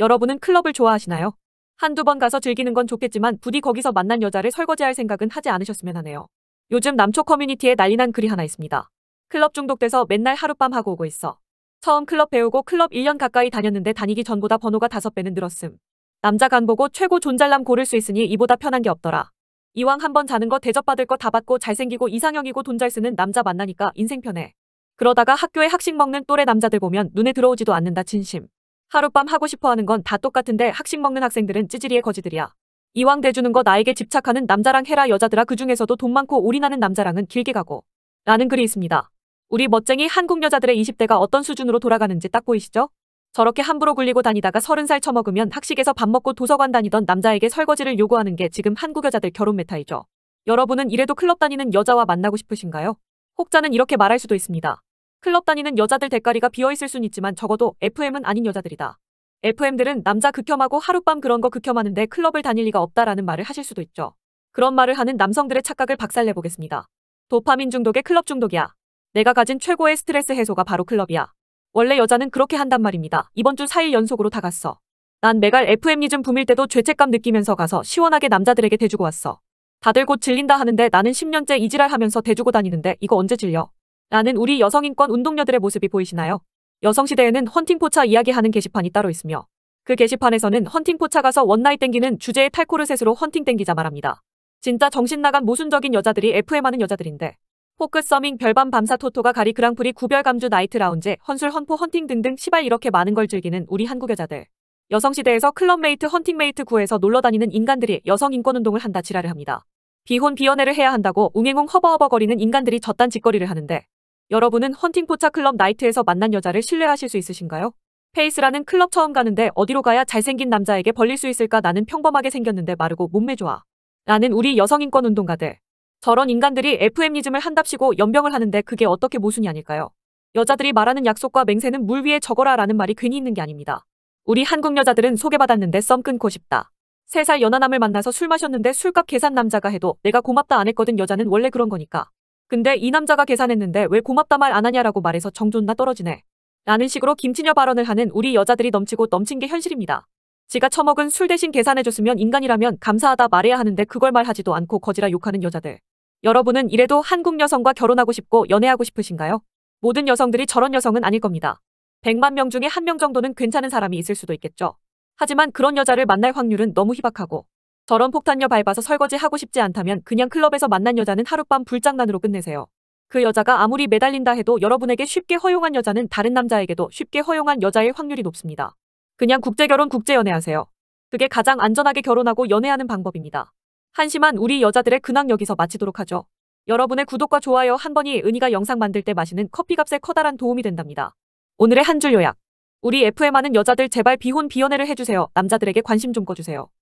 여러분은 클럽을 좋아하시나요? 한두 번 가서 즐기는 건 좋겠지만 부디 거기서 만난 여자를 설거지할 생각은 하지 않으셨으면 하네요. 요즘 남초 커뮤니티에 난리난 글이 하나 있습니다. 클럽 중독돼서 맨날 하룻밤 하고 오고 있어. 처음 클럽 배우고 클럽 1년 가까이 다녔는데 다니기 전보다 번호가 5배는 늘었음. 남자 간 보고 최고 존잘남 고를 수 있으니 이보다 편한 게 없더라. 이왕 한번 자는 거 대접받을 거 다 받고 잘생기고 이상형이고 돈 잘 쓰는 남자 만나니까 인생 편해. 그러다가 학교에 학식 먹는 또래 남자들 보면 눈에 들어오지도 않는다 진심. 하룻밤 하고 싶어하는 건 다 똑같은데 학식 먹는 학생들은 찌질이의 거지들이야. 이왕 대주는 거 나에게 집착하는 남자랑 해라 여자들아 그 중에서도 돈 많고 올인하는 남자랑은 길게 가고. 라는 글이 있습니다. 우리 멋쟁이 한국 여자들의 20대가 어떤 수준으로 돌아가는지 딱 보이시죠? 저렇게 함부로 굴리고 다니다가 30살 처먹으면 학식에서 밥 먹고 도서관 다니던 남자에게 설거지를 요구하는 게 지금 한국 여자들 결혼 메타이죠. 여러분은 이래도 클럽 다니는 여자와 만나고 싶으신가요? 혹자는 이렇게 말할 수도 있습니다. 클럽 다니는 여자들 대가리가 비어있을 순 있지만 적어도 FM은 아닌 여자들이다. FM들은 남자 극혐하고 하룻밤 그런 거 극혐하는데 클럽을 다닐 리가 없다라는 말을 하실 수도 있죠. 그런 말을 하는 남성들의 착각을 박살내보겠습니다. 도파민 중독의 클럽 중독이야. 내가 가진 최고의 스트레스 해소가 바로 클럽이야. 원래 여자는 그렇게 한단 말입니다. 이번 주 4일 연속으로 다 갔어. 난 매갈 FM이즘 붐일 때도 죄책감 느끼면서 가서 시원하게 남자들에게 대주고 왔어. 다들 곧 질린다 하는데 나는 10년째 이지랄 하면서 대주고 다니는데 이거 언제 질려? 라는 우리 여성인권 운동녀들의 모습이 보이시나요? 여성시대에는 헌팅포차 이야기하는 게시판이 따로 있으며 그 게시판에서는 헌팅포차 가서 원나잇 땡기는 주제의 탈코르셋으로 헌팅 땡기자 말합니다. 진짜 정신나간 모순적인 여자들이 FM하는 여자들인데 포크 서밍 별밤 밤사 토토가 가리 그랑프리 구별 감주 나이트 라운제 헌술 헌포 헌팅 등등 시발 이렇게 많은 걸 즐기는 우리 한국 여자들. 여성시대에서 클럽메이트 헌팅메이트 구에서 놀러다니는 인간들이 여성인권운동을 한다 지랄을 합니다. 비혼 비연애를 해야 한다고 웅행웅 허버허버 거리는 인간들이 저딴 짓거리를 하는데 여러분은 헌팅포차 클럽 나이트에서 만난 여자를 신뢰하실 수 있으신가요? 페이스라는 클럽 처음 가는데 어디로 가야 잘생긴 남자에게 벌릴 수 있을까 나는 평범하게 생겼는데 마르고 몸매 좋아. 라는 우리 여성인권 운동가들. 저런 인간들이 FM이즘을 한답시고 연병을 하는데 그게 어떻게 모순이 아닐까요? 여자들이 말하는 약속과 맹세는 물 위에 적어라 라는 말이 괜히 있는 게 아닙니다. 우리 한국 여자들은 소개받았는데 썸 끊고 싶다. 3살 연하남을 만나서 술 마셨는데 술값 계산 남자가 해도 내가 고맙다 안 했거든 여자는 원래 그런 거니까. 근데 이 남자가 계산했는데 왜 고맙다 말 안 하냐라고 말해서 정존나 떨어지네. 라는 식으로 김치녀 발언을 하는 우리 여자들이 넘치고 넘친 게 현실입니다. 지가 처먹은 술 대신 계산해줬으면 인간이라면 감사하다 말해야 하는데 그걸 말하지도 않고 거지라 욕하는 여자들. 여러분은 이래도 한국 여성과 결혼하고 싶고 연애하고 싶으신가요? 모든 여성들이 저런 여성은 아닐 겁니다. 100만 명 중에 한 명 정도는 괜찮은 사람이 있을 수도 있겠죠. 하지만 그런 여자를 만날 확률은 너무 희박하고 저런 폭탄녀 밟아서 설거지 하고 싶지 않다면 그냥 클럽에서 만난 여자는 하룻밤 불장난으로 끝내세요. 그 여자가 아무리 매달린다 해도 여러분에게 쉽게 허용한 여자는 다른 남자에게도 쉽게 허용한 여자일 확률이 높습니다. 그냥 국제결혼 국제연애하세요. 그게 가장 안전하게 결혼하고 연애하는 방법입니다. 한심한 우리 여자들의 근황 여기서 마치도록 하죠. 여러분의 구독과 좋아요 한 번이 은희가 영상 만들 때 마시는 커피값에 커다란 도움이 된답니다. 오늘의 한 줄 요약. 우리 FM하는 여자들 제발 비혼 비연애를 해주세요. 남자들에게 관심 좀 꺼주세요.